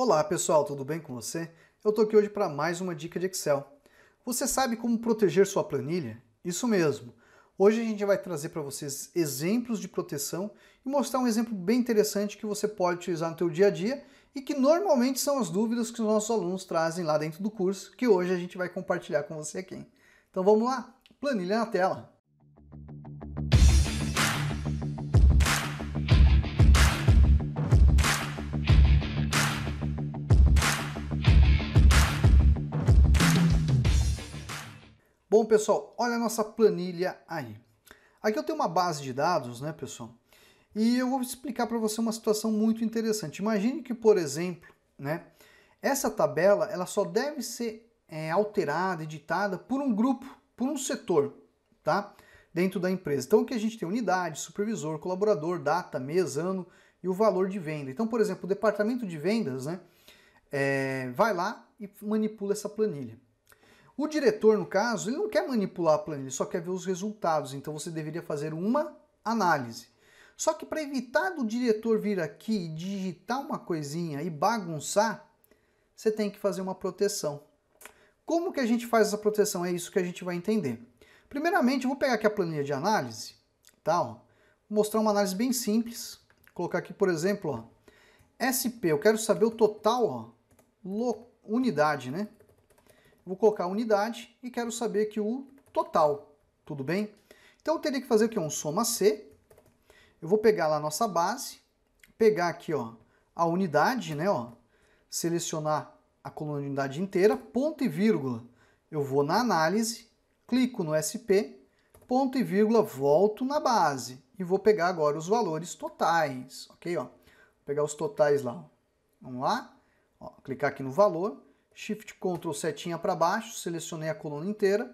Olá pessoal, tudo bem com você? Eu tô aqui hoje para mais uma dica de Excel. Você sabe como proteger sua planilha? Isso mesmo. Hoje a gente vai trazer para vocês exemplos de proteção e mostrar um exemplo bem interessante que você pode utilizar no seu dia a dia e que normalmente são as dúvidas que os nossos alunos trazem lá dentro do curso, que hoje a gente vai compartilhar com você aqui. Então vamos lá? Planilha na tela. Bom, pessoal, olha a nossa planilha aí. Aqui eu tenho uma base de dados, né, pessoal? E eu vou explicar para você uma situação muito interessante. Imagine que, por exemplo, né, essa tabela ela só deve ser é, alterada, editada por um grupo, por um setor, tá? Dentro da empresa. Então, aqui a gente tem unidade, supervisor, colaborador, data, mês, ano e o valor de venda. Então, por exemplo, o departamento de vendas, né, é, vai lá e manipula essa planilha. O diretor, no caso, ele não quer manipular a planilha, ele só quer ver os resultados. Então você deveria fazer uma análise. Só que para evitar do diretor vir aqui e digitar uma coisinha e bagunçar, você tem que fazer uma proteção. Como que a gente faz essa proteção? É isso que a gente vai entender. Primeiramente, eu vou pegar aqui a planilha de análise, tá? Ó. Vou mostrar uma análise bem simples. Vou colocar aqui, por exemplo, ó, SP, eu quero saber o total, ó, unidade, né? vou colocar a unidade e quero saber que o total, tudo bem? Então eu teria que fazer o que? Um soma C. Eu vou pegar lá a nossa base, pegar aqui ó, a unidade, né? Ó, selecionar a coluna de unidade inteira, ponto e vírgula. Eu vou na análise, clico no SP, ponto e vírgula, volto na base e vou pegar agora os valores totais, ok? Ó. Vou pegar os totais lá. Vamos lá, ó, clicar aqui no valor, Shift Ctrl setinha para baixo, selecionei a coluna inteira,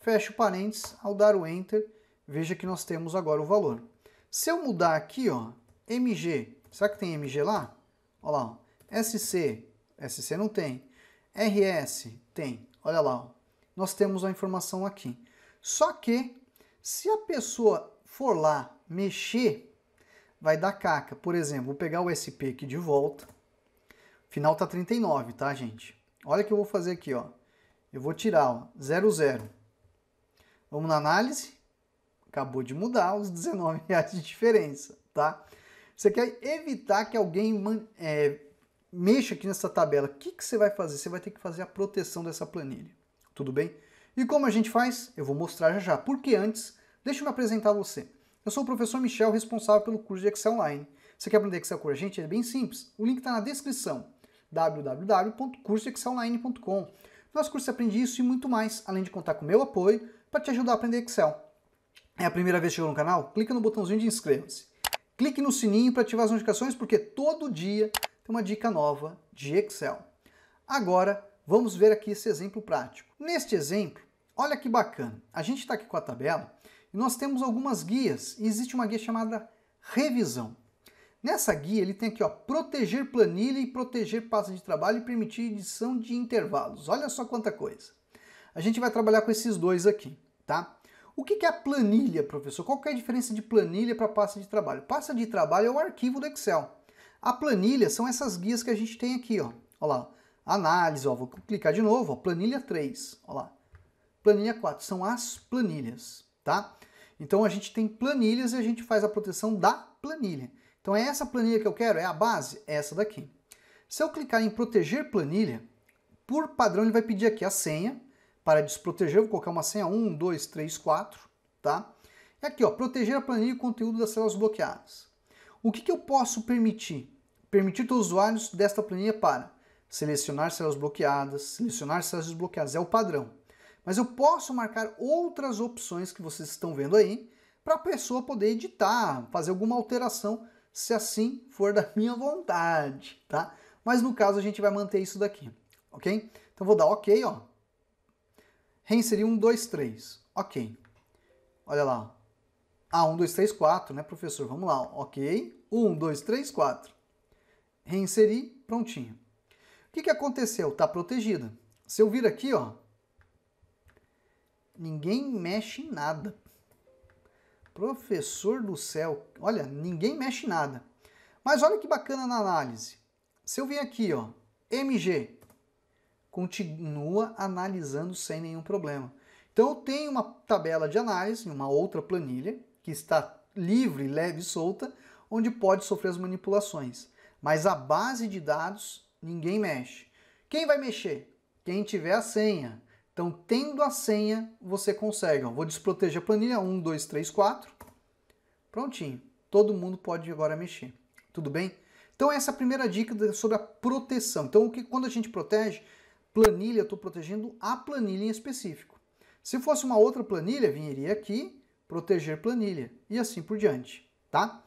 fecho parênteses, ao dar o Enter, veja que nós temos agora o valor. Se eu mudar aqui, ó, MG, será que tem MG lá? Olha lá, ó, SC, SC não tem, RS tem, olha lá, ó, nós temos a informação aqui. Só que, se a pessoa for lá mexer, vai dar caca. Por exemplo, vou pegar o SP aqui de volta, final tá 39, tá, gente? Olha o que eu vou fazer aqui, ó. Eu vou tirar, ó, 0, Vamos na análise. Acabou de mudar os 19 reais de diferença, tá? Você quer evitar que alguém é, mexa aqui nessa tabela. O que, que você vai fazer? Você vai ter que fazer a proteção dessa planilha, tudo bem? E como a gente faz? Eu vou mostrar já já. Porque antes, deixa eu me apresentar você. Eu sou o professor Michel, responsável pelo curso de Excel Online. Você quer aprender Excel com a gente? É bem simples. O link está na descrição www.cursoexcelonline.com. Nosso curso aprende isso e muito mais, além de contar com meu apoio para te ajudar a aprender Excel. É a primeira vez que chegou no canal? Clica no botãozinho de inscreva-se. Clique no sininho para ativar as notificações, porque todo dia tem uma dica nova de Excel. Agora, vamos ver aqui esse exemplo prático. Neste exemplo, olha que bacana. A gente está aqui com a tabela e nós temos algumas guias. E existe uma guia chamada revisão. Nessa guia ele tem aqui ó, proteger planilha e proteger pasta de trabalho e permitir edição de intervalos. Olha só quanta coisa. A gente vai trabalhar com esses dois aqui, tá? O que é a planilha, professor? Qual é a diferença de planilha para pasta de trabalho? Pasta de trabalho é o arquivo do Excel. A planilha são essas guias que a gente tem aqui, ó. Olha lá, análise, ó, vou clicar de novo, ó, planilha 3, Olha lá. Planilha 4, são as planilhas, tá? Então a gente tem planilhas e a gente faz a proteção da planilha. Então é essa planilha que eu quero, é a base, é essa daqui. Se eu clicar em proteger planilha, por padrão ele vai pedir aqui a senha, para desproteger, vou colocar uma senha 1, 2, 3, 4, tá? E aqui, ó, proteger a planilha e o conteúdo das células bloqueadas. O que, que eu posso permitir? Permitir os usuários desta planilha para selecionar células bloqueadas, selecionar células desbloqueadas, é o padrão. Mas eu posso marcar outras opções que vocês estão vendo aí, para a pessoa poder editar, fazer alguma alteração se assim for da minha vontade, tá? Mas no caso a gente vai manter isso daqui, ok? Então vou dar ok, ó. Reinserir 1, 2, 3, ok. Olha lá. Ah, 1, 2, 3, 4, né, professor? Vamos lá, ok. 1, 2, 3, 4. Reinserir, prontinho. O que, que aconteceu? Tá protegida. Se eu vir aqui, ó, ninguém mexe em nada. Professor do céu, olha, ninguém mexe nada. Mas olha que bacana na análise. Se eu vir aqui, ó, MG, continua analisando sem nenhum problema. Então eu tenho uma tabela de análise, uma outra planilha, que está livre, leve e solta, onde pode sofrer as manipulações. Mas a base de dados, ninguém mexe. Quem vai mexer? Quem tiver a senha. Então, tendo a senha, você consegue. vou desproteger a planilha. 1, 2, 3, 4. Prontinho. Todo mundo pode agora mexer. Tudo bem? Então, essa é a primeira dica sobre a proteção. Então, o que, quando a gente protege planilha, eu estou protegendo a planilha em específico. Se fosse uma outra planilha, viria aqui, proteger planilha e assim por diante, tá?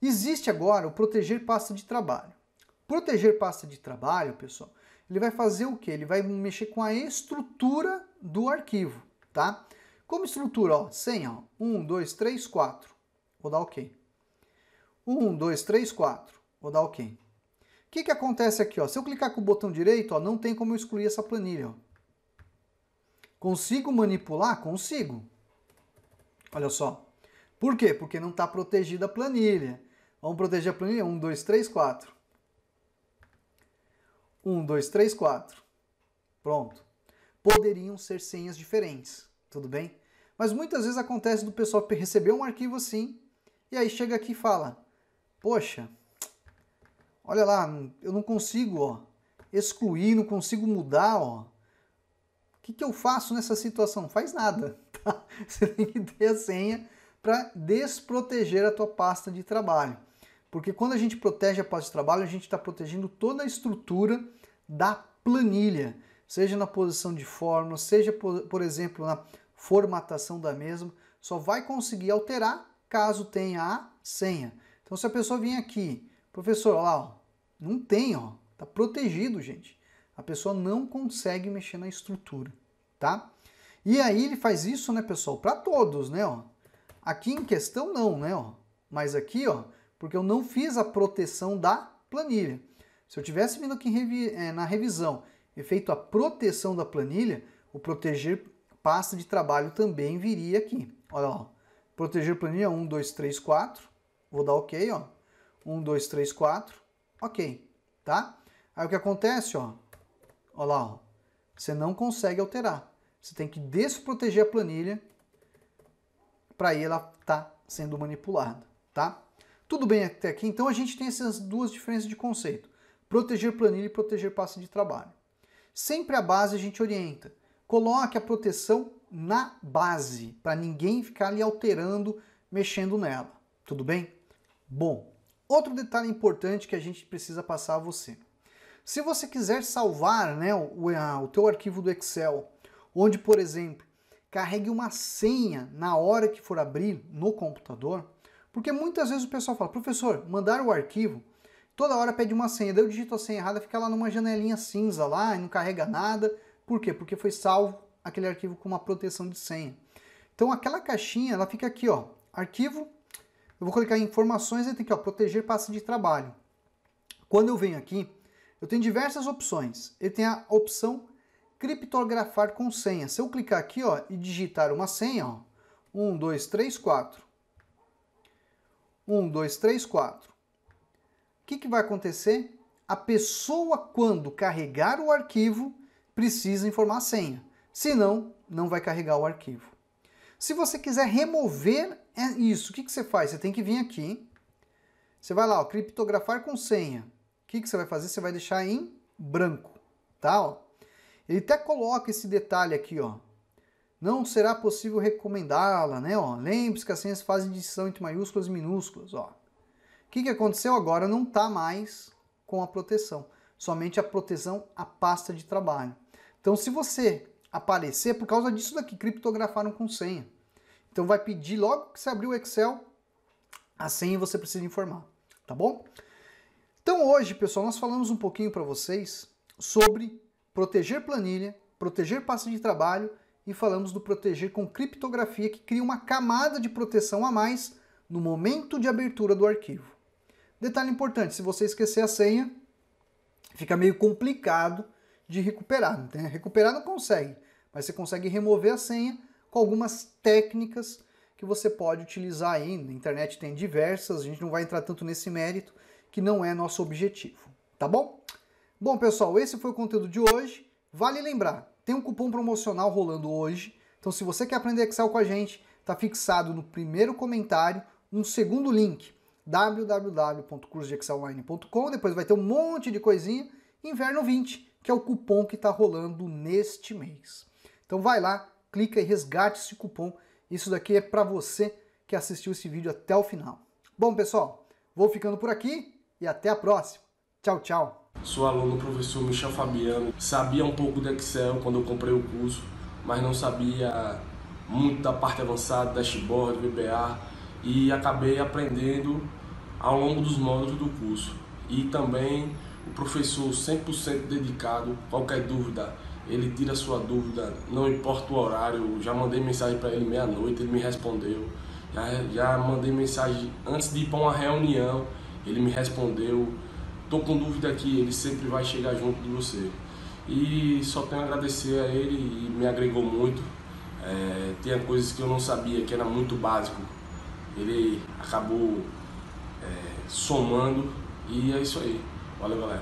Existe agora o proteger pasta de trabalho. Proteger pasta de trabalho, pessoal, ele vai fazer o que? Ele vai mexer com a estrutura do arquivo, tá? Como estrutura, ó, senha, ó, 1, 2, 3, 4, vou dar OK. 1, 2, 3, 4, vou dar OK. O que, que acontece aqui, ó? Se eu clicar com o botão direito, ó, não tem como eu excluir essa planilha, ó. Consigo manipular? Consigo. Olha só. Por quê? Porque não está protegida a planilha. Vamos proteger a planilha? 1, 2, 3, 4. 1, 2, 3, 4. Pronto. Poderiam ser senhas diferentes, tudo bem? Mas muitas vezes acontece do pessoal receber um arquivo assim e aí chega aqui e fala: Poxa, olha lá, hum, eu não consigo ó, excluir, não consigo mudar. Ó. O que, que eu faço nessa situação? faz nada. Tá? Você tem que ter a senha para desproteger a tua pasta de trabalho. Porque quando a gente protege a pasta de trabalho, a gente está protegendo toda a estrutura da planilha, seja na posição de fórmula, seja, por exemplo, na formatação da mesma, só vai conseguir alterar caso tenha a senha. Então, se a pessoa vir aqui, professor, olha lá, ó, não tem, ó, tá protegido, gente. A pessoa não consegue mexer na estrutura, tá? E aí ele faz isso, né, pessoal, para todos, né, ó. Aqui em questão não, né, ó. Mas aqui, ó, porque eu não fiz a proteção da planilha. Se eu tivesse vindo aqui revi é, na revisão e feito a proteção da planilha, o proteger pasta de trabalho também viria aqui. Olha lá, proteger planilha 1, 2, 3, 4. Vou dar OK, ó. 1, 2, 3, 4. OK, tá? Aí o que acontece, ó. Olha lá, ó. Você não consegue alterar. Você tem que desproteger a planilha para ela tá sendo manipulada, tá? Tudo bem até aqui? Então a gente tem essas duas diferenças de conceito proteger planilha e proteger pasta de trabalho. Sempre a base a gente orienta. Coloque a proteção na base, para ninguém ficar ali alterando, mexendo nela. Tudo bem? Bom, outro detalhe importante que a gente precisa passar a você. Se você quiser salvar né, o, a, o teu arquivo do Excel, onde, por exemplo, carregue uma senha na hora que for abrir no computador, porque muitas vezes o pessoal fala, professor, mandar o arquivo, toda hora pede uma senha. Daí eu digito a senha errada, fica lá numa janelinha cinza lá e não carrega nada. Por quê? Porque foi salvo aquele arquivo com uma proteção de senha. Então aquela caixinha, ela fica aqui, ó, arquivo. Eu vou clicar em informações e tem que ó, proteger pasta de trabalho. Quando eu venho aqui, eu tenho diversas opções. Ele tem a opção criptografar com senha. Se eu clicar aqui, ó, e digitar uma senha, ó, 1 2 3 4 1 2 3 4 que, que vai acontecer? A pessoa, quando carregar o arquivo, precisa informar a senha. Senão, não vai carregar o arquivo. Se você quiser remover é isso, o que, que você faz? Você tem que vir aqui. Você vai lá, ó, criptografar com senha. O que, que você vai fazer? Você vai deixar em branco, tá? Ó. Ele até coloca esse detalhe aqui, ó. Não será possível recomendá-la, né? Lembre-se que as senhas fazem distinção entre maiúsculas e minúsculas, ó. O que, que aconteceu agora? Não está mais com a proteção, somente a proteção à pasta de trabalho. Então, se você aparecer, por causa disso daqui, criptografaram com senha. Então, vai pedir logo que você abrir o Excel, a senha você precisa informar, tá bom? Então, hoje, pessoal, nós falamos um pouquinho para vocês sobre proteger planilha, proteger pasta de trabalho e falamos do proteger com criptografia, que cria uma camada de proteção a mais no momento de abertura do arquivo. Detalhe importante, se você esquecer a senha, fica meio complicado de recuperar. Né? Recuperar não consegue, mas você consegue remover a senha com algumas técnicas que você pode utilizar aí. A internet tem diversas, a gente não vai entrar tanto nesse mérito, que não é nosso objetivo, tá bom? Bom, pessoal, esse foi o conteúdo de hoje. Vale lembrar, tem um cupom promocional rolando hoje. Então, se você quer aprender Excel com a gente, está fixado no primeiro comentário um segundo link www.cursodexonline.com. Depois vai ter um monte de coisinha. Inverno 20, que é o cupom que está rolando neste mês. Então vai lá, clica e resgate esse cupom. Isso daqui é para você que assistiu esse vídeo até o final. Bom, pessoal, vou ficando por aqui e até a próxima. Tchau, tchau. Sou aluno professor Michel Fabiano. Sabia um pouco do Excel quando eu comprei o curso, mas não sabia muito da parte avançada, dashboard, VBA e acabei aprendendo ao longo dos módulos do curso. E também o professor 100% dedicado, qualquer dúvida, ele tira sua dúvida, não importa o horário, já mandei mensagem para ele meia-noite, ele me respondeu. Já, já mandei mensagem antes de ir para uma reunião, ele me respondeu. Tô com dúvida aqui, ele sempre vai chegar junto de você. E só tenho a agradecer a ele e me agregou muito. É, tinha coisas que eu não sabia, que era muito básico. Ele acabou é, somando e é isso aí. Valeu, galera.